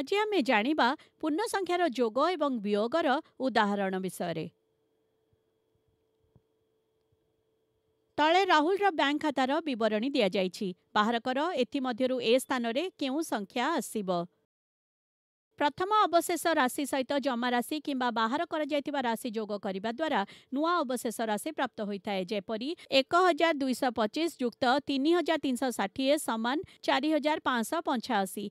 ଆଜି ଆମେ ଜାଣିବା ପୂର୍ଣ୍ଣସଂଖ୍ୟାର ଯୋଗ ଏବଂ ବିୟୋଗର ଉଦାହରଣ ବିଷୟରେ ତଳେ ରାହୁଲର ବ୍ୟାଙ୍କ ଖାତାର ବିବରଣୀ ଦିଆଯାଇଛି ବାହାର କର ଏଥିମଧ୍ୟରୁ ଏ ସ୍ଥାନରେ କେଉଁ ସଂଖ୍ୟା ଆସିବ ପ୍ରଥମ ଅବଶେଷ ରାଶି ସହିତ ଜମାରାଶି କିମ୍ବା ବାହାର କରାଯାଇଥିବା ରାଶି ଯୋଗ କରିବା ଦ୍ୱାରା ନୂଆ ଅବଶେଷ ରାଶି ପ୍ରାପ୍ତ ହୋଇଥାଏ ଯେପରି ଏକ ହଜାର ଦୁଇଶହ ପଚିଶ ଯୁକ୍ତ ତିନି ହଜାର ତିନିଶହ ଷାଠିଏ ସମାନ ଚାରି ହଜାର ପାଞ୍ଚଶହ ପଞ୍ଚାଅଶୀ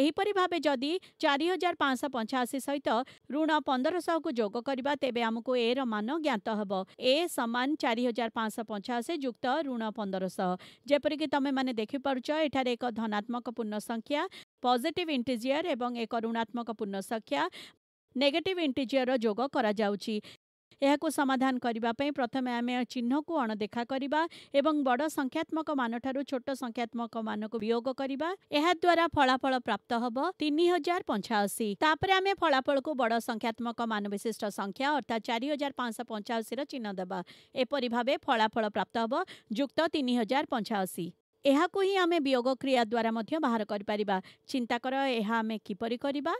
ଏହିପରି ଭାବେ ଯଦି ଚାରି ହଜାର ପାଞ୍ଚଶହ ପଞ୍ଚାଅଶୀ ସହିତ ଋଣ ପନ୍ଦରଶହକୁ ଯୋଗ କରିବା ତେବେ ଆମକୁ ଏ ର ମାନ ଜ୍ଞାତ ହେବ ଏ ସମାନ ଚାରି ହଜାର ପାଞ୍ଚଶହ ପଞ୍ଚାଅଶୀ ଯୁକ୍ତ ଋଣ ପନ୍ଦରଶହ ଯେପରିକି ତମେମାନେ ଦେଖିପାରୁଛ ଏଠାରେ ଏକ ଧନାତ୍ମକ ପୂର୍ଣ୍ଣ ସଂଖ୍ୟା ପଜିଟିଭ୍ ଇଣ୍ଟିଜିୟର ଏବଂ ଏକ ଋଣାତ୍ମକ ପୂର୍ଣ୍ଣ ସଂଖ୍ୟା ନେଗେଟିଭ୍ ଇଣ୍ଟିଜିୟରର ଯୋଗ କରାଯାଉଛି ଏହାକୁ ସମାଧାନ କରିବା ପାଇଁ ପ୍ରଥମେ ଆମେ ଚିହ୍ନକୁ ଅଣଦେଖା କରିବା ଏବଂ ବଡ଼ ସଂଖ୍ୟାତ୍ମକ ମାନଠାରୁ ଛୋଟ ସଂଖ୍ୟାତ୍ମକ ମାନକୁ ବିୟୋଗ କରିବା ଏହାଦ୍ୱାରା ଫଳାଫଳ ପ୍ରାପ୍ତ ହେବ ତିନି ହଜାର ପଞ୍ଚାଅଶୀ ତାପରେ ଆମେ ଫଳାଫଳକୁ ବଡ଼ ସଂଖ୍ୟାତ୍ମକ ମାନ ବିଶିଷ୍ଟ ସଂଖ୍ୟା ଅର୍ଥାତ୍ ଚାରି ହଜାର ପାଞ୍ଚଶହ ପଞ୍ଚାଅଶୀର ଚିହ୍ନ ଦେବା ଏପରି ଭାବେ ଫଳାଫଳ ପ୍ରାପ୍ତ ହେବ ଯୁକ୍ତ ତିନି ହଜାର ପଞ୍ଚାଅଶୀ ଏହାକୁ ହିଁ ଆମେ ବିୟୋଗ କ୍ରିୟା ଦ୍ୱାରା ମଧ୍ୟ ବାହାର କରିପାରିବା ଚିନ୍ତା କର ଏହା ଆମେ କିପରି କରିବା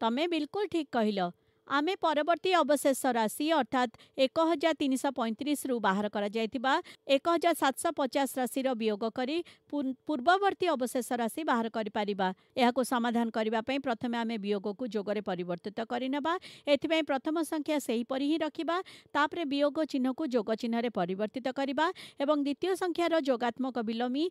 तमें बिल्कुल ठीक कहल आम परवर्त अवशेष राशि अर्थात एक हजार तीन शह पैंतीस बाहर कर एक हजार सात शह पचास राशि वियोग कर पूर्ववर्त अवशेष राशि बाहर कराधान करने प्रथम आम वियोग को जोगे पर प्रथम संख्या से हीपरि ही रखा तापर वियोग चिन्ह को जोग चिन्ह पर द्वितीय संख्यार जोगात्मक विलमी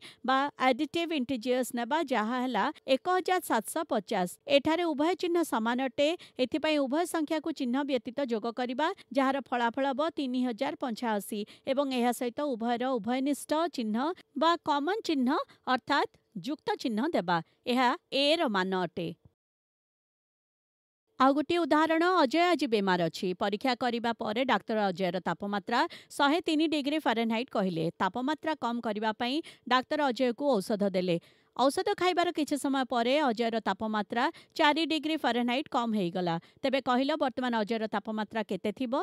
एडिटिव इंटेजिस् ना जहाँ एक हजार सात शह पचास एठार उभय चिन्ह सामान अटे एथपाय उभय ସଂଖ୍ୟାକୁ ଚିହ୍ନ ବ୍ୟତୀତ ଯୋଗ କରିବା ଯାହାର ଫଳାଫଳ ହେବ ତିନି ହଜାର ପଞ୍ଚାଅଶୀ ଏବଂ ଏହା ସହିତ ଉଭୟର ଉଭୟନିଷ୍ଠ ଚିହ୍ନ ବା କମନ୍ ଚିହ୍ନ ଅର୍ଥାତ୍ ଯୁକ୍ତ ଚିହ୍ନ ଦେବା ଏହା ଏର ମାନ ଅଟେ ଆଉ ଗୋଟିଏ ଉଦାହରଣ ଅଜୟ ଆଜି ବେମାର ଅଛି ପରୀକ୍ଷା କରିବା ପରେ ଡାକ୍ତର ଅଜୟର ତାପମାତ୍ରା ଶହେ ତିନି ଡିଗ୍ରୀ ଫାରେନହାଇଟ୍ କହିଲେ ତାପମାତ୍ରା କମ୍ କରିବା ପାଇଁ ଡାକ୍ତର ଅଜୟକୁ ଔଷଧ ଦେଲେ ଔଷଧ ଖାଇବାର କିଛି ସମୟ ପରେ ଅଜୟର ତାପମାତ୍ରା ଚାରି ଡିଗ୍ରୀ ଫରେନହାଇଟ୍ କମ୍ ହୋଇଗଲା ତେବେ କହିଲ ବର୍ତ୍ତମାନ ଅଜୟର ତାପମାତ୍ରା କେତେ ଥିବ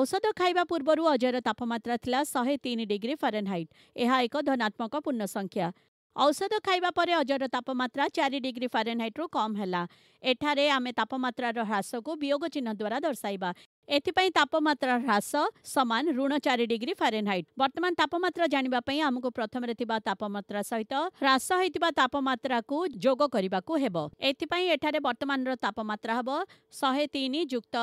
ଔଷଧ ଖାଇବା ପୂର୍ବରୁ ଅଜୟର ତାପମାତ୍ରା ଥିଲା ଶହେ ତିନି ଡିଗ୍ରୀ ଫରେନହାଇଟ୍ ଏହା ଏକ ଧନାତ୍ମକ ପୂର୍ଣ୍ଣ ସଂଖ୍ୟା ଔଷଧ ଖାଇବା ପରେ ଅଜୟର ତାପମାତ୍ରା ଚାରି ଡିଗ୍ରୀ ଫରେନହାଇଟ୍ରୁ କମ୍ ହେଲା ଏଠାରେ ଆମେ ତାପମାତ୍ରାର ହ୍ରାସକୁ ବିୟୋଗ ଚିହ୍ନ ଦ୍ୱାରା ଦର୍ଶାଇବା ଏଥିପାଇଁ ତାପମାତ୍ରା ହ୍ରାସ ସମାନ ଋଣ ଚାରି ଡିଗ୍ରୀ ଫାରେନହାଇଟ୍ ବର୍ତ୍ତମାନ ତାପମାତ୍ରା ଜାଣିବା ପାଇଁ ଆମକୁ ପ୍ରଥମରେ ଥିବା ତାପମାତ୍ରା ସହିତ ହ୍ରାସ ହୋଇଥିବା ତାପମାତ୍ରାକୁ ଯୋଗ କରିବାକୁ ହେବ ଏଥିପାଇଁ ଏଠାରେ ବର୍ତ୍ତମାନର ତାପମାତ୍ରା ହେବ ଶହେ ତିନି ଯୁକ୍ତ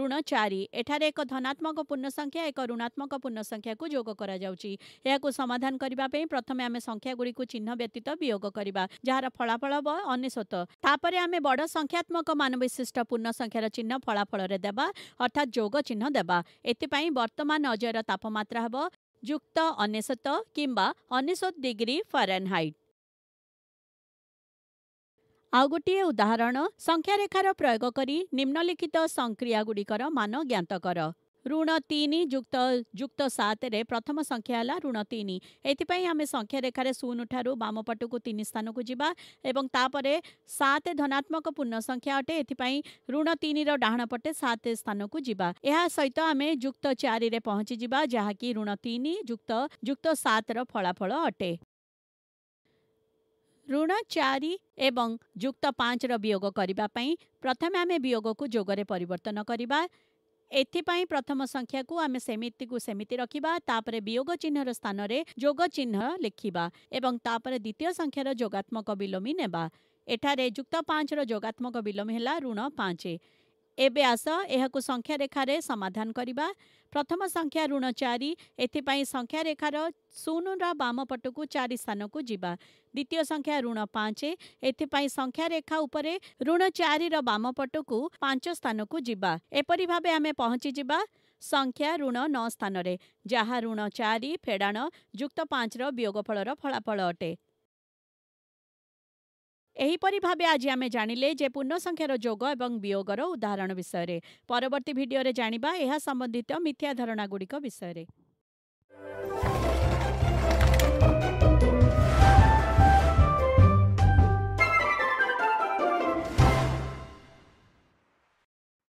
ଋଣ ଚାରି ଏଠାରେ ଏକ ଧନାତ୍ମକ ପୂର୍ଣ୍ଣ ସଂଖ୍ୟା ଏକ ଋଣାତ୍ମକ ପୂର୍ଣ୍ଣ ସଂଖ୍ୟାକୁ ଯୋଗ କରାଯାଉଛି ଏହାକୁ ସମାଧାନ କରିବା ପାଇଁ ପ୍ରଥମେ ଆମେ ସଂଖ୍ୟାଗୁଡ଼ିକୁ ଚିହ୍ନ ବ୍ୟତୀତ ବିୟୋଗ କରିବା ଯାହାର ଫଳାଫଳ ହେବ ଅନେଶ୍ୱତ ତାପରେ ଆମେ ବଡ଼ ସଂଖ୍ୟାତ୍ମକ ମାନ ବିଶିଷ୍ଟ ପୂର୍ଣ୍ଣ ସଂଖ୍ୟାର ଚିହ୍ନ ଫଳାଫଳରେ ଦେବା ଅର୍ଥାତ୍ ଯୋଗ ଚିହ୍ନ ଦେବ ଏଥିପାଇଁ ବର୍ତ୍ତମାନ ଅଜୟର ତାପମାତ୍ରା ହେବ ଯୁକ୍ତ ଅନେଶତ କିମ୍ବା ଅନେଶତ ଡିଗ୍ରୀ ଫରେନ୍ ଆଉ ଗୋଟିଏ ଉଦାହରଣ ସଂଖ୍ୟାରେଖାର ପ୍ରୟୋଗ କରି ନିମ୍ନଲିଖିତ ସଂକ୍ରିୟାଗୁଡ଼ିକର ମାନ ଜ୍ଞାତ କର ଋଣ ତିନି ଯୁକ୍ତ ଯୁକ୍ତ ସାତରେ ପ୍ରଥମ ସଂଖ୍ୟା ହେଲା ଋଣ ତିନି ଏଥିପାଇଁ ଆମେ ସଂଖ୍ୟା ରେଖାରେ ଶୂନ ଠାରୁ ବାମପଟକୁ ତିନି ସ୍ଥାନକୁ ଯିବା ଏବଂ ତାପରେ ସାତ ଧନାତ୍ମକ ପୂର୍ଣ୍ଣ ସଂଖ୍ୟା ଅଟେ ଏଥିପାଇଁ ଋଣ ତିନିର ଡାହାଣ ପଟେ ସାତ ସ୍ଥାନକୁ ଯିବା ଏହା ସହିତ ଆମେ ଯୁକ୍ତ ଚାରିରେ ପହଞ୍ଚିଯିବା ଯାହାକି ଋଣ ତିନି ଯୁକ୍ତ ଯୁକ୍ତ ସାତର ଫଳାଫଳ ଅଟେ ଋଣ ଚାରି ଏବଂ ଯୁକ୍ତ ପାଞ୍ଚର ବିୟୋଗ କରିବା ପାଇଁ ପ୍ରଥମେ ଆମେ ବିୟୋଗକୁ ଯୋଗରେ ପରିବର୍ତ୍ତନ କରିବା एपि प्रथम वियोग चिन्ह रो स्थान चिन्ह चिह्न एवं एउटा द्वितीय संख्यार जगात्मक नेबा एठारे जुक्त 5 रो जगात्मक बिोमी हला ऋण 5. ଏବେ ଆସ ଏହାକୁ ସଂଖ୍ୟାରେଖାରେ ସମାଧାନ କରିବା ପ୍ରଥମ ସଂଖ୍ୟା ଋଣ ଚାରି ଏଥିପାଇଁ ସଂଖ୍ୟାରେଖାର ଶୂନର ବାମପଟକୁ ଚାରି ସ୍ଥାନକୁ ଯିବା ଦ୍ୱିତୀୟ ସଂଖ୍ୟା ଋଣ ପାଞ୍ଚ ଏଥିପାଇଁ ସଂଖ୍ୟାରେଖା ଉପରେ ଋଣ ଚାରିର ବାମପଟକୁ ପାଞ୍ଚ ସ୍ଥାନକୁ ଯିବା ଏପରି ଭାବେ ଆମେ ପହଞ୍ଚିଯିବା ସଂଖ୍ୟା ଋଣ ନଅ ସ୍ଥାନରେ ଯାହା ଋଣ ଚାରି ଫେଡ଼ାଣ ଯୁକ୍ତ ପାଞ୍ଚର ବିୟୋଗଫଳର ଫଳାଫଳ ଅଟେ ଏହିପରି ଭାବେ ଆଜି ଆମେ ଜାଣିଲେ ଯେ ପୂର୍ଣ୍ଣ ସଂଖ୍ୟାର ଯୋଗ ଏବଂ ବିୟୋଗର ଉଦାହରଣ ବିଷୟରେ ପରବର୍ତ୍ତୀ ଭିଡ଼ିଓରେ ଜାଣିବା ଏହା ସମ୍ବନ୍ଧିତ ମିଥ୍ୟା ଧାରଣାଗୁଡ଼ିକ ବିଷୟରେ